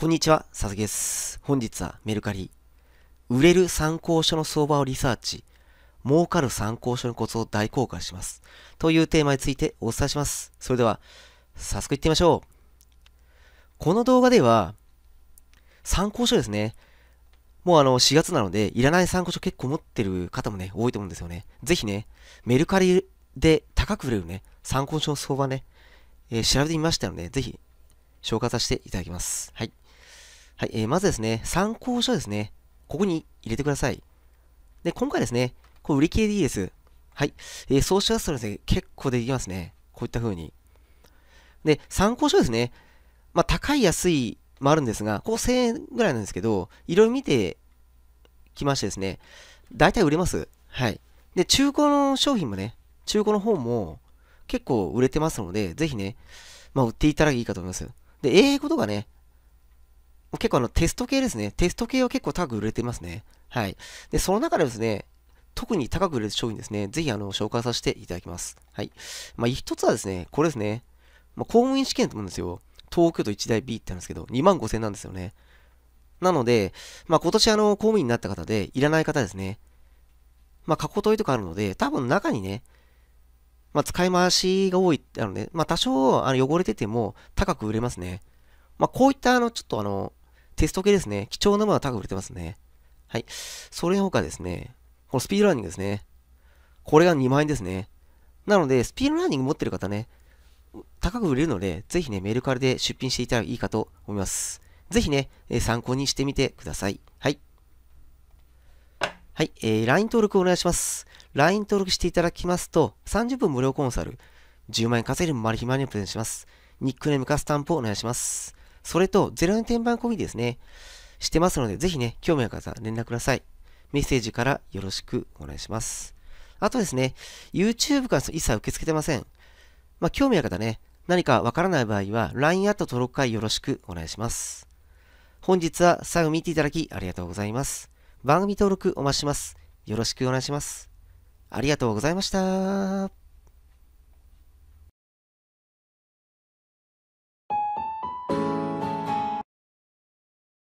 こんにちは、佐々木です。本日はメルカリ。売れる参考書の相場をリサーチ。儲かる参考書のコツを大公開します。というテーマについてお伝えします。それでは、早速いってみましょう。この動画では、参考書ですね。もうあの、4月なので、いらない参考書結構持ってる方もね、多いと思うんですよね。ぜひね、メルカリで高く売れるね、参考書の相場ね、えー、調べてみましたので、ぜひ、紹介させていただきます。はい。はい、えー、まずですね、参考書ですね。ここに入れてください。で、今回ですね、これ売り切れでいいです。はい。えー、そうしますとですね、結構できますね。こういった風に。で、参考書ですね。まあ、高い安いもあるんですが、ここ1000円ぐらいなんですけど、いろいろ見てきましてですね、大体売れます。はい。で、中古の商品もね、中古の方も結構売れてますので、ぜひね、まあ、売っていただけいいかと思います。で、英語とかね、結構あのテスト系ですね。テスト系は結構高く売れてますね。はい。で、その中でですね、特に高く売れる商品ですね、ぜひあの紹介させていただきます。はい。まあ、一つはですね、これですね、まあ、公務員試験と思うんですよ。東京都1台 B ってあるんですけど、2万5千なんですよね。なので、まあ、今年あの、公務員になった方で、いらない方ですね。まあ、過去問いとかあるので、多分中にね、まあ、使い回しが多い、あのね、まあ、多少あの汚れてても高く売れますね。まあ、こういったあの、ちょっとあの、テスト系ですね。貴重なものは高く売れてますね。はい。それの他ですね、このスピードラーニングですね。これが2万円ですね。なので、スピードラーニング持ってる方ね、高く売れるので、ぜひね、メルカリで出品していたらいいかと思います。ぜひね、え参考にしてみてください。はい。はい、えー、LINE 登録お願いします。LINE 登録していただきますと、30分無料コンサル、10万円稼げるマル秘マニアプレゼントします。ニックネームかスタンプをお願いします。それと、0円転売込みですね、してますので、ぜひね、興味ある方、連絡ください。メッセージからよろしくお願いします。あとですね、YouTube から一切受け付けてません。まあ、興味ある方ね、何かわからない場合は、LINE アット登録会よろしくお願いします。本日は最後見ていただきありがとうございます。番組登録お待ちします。よろしくお願いします。ありがとうございました。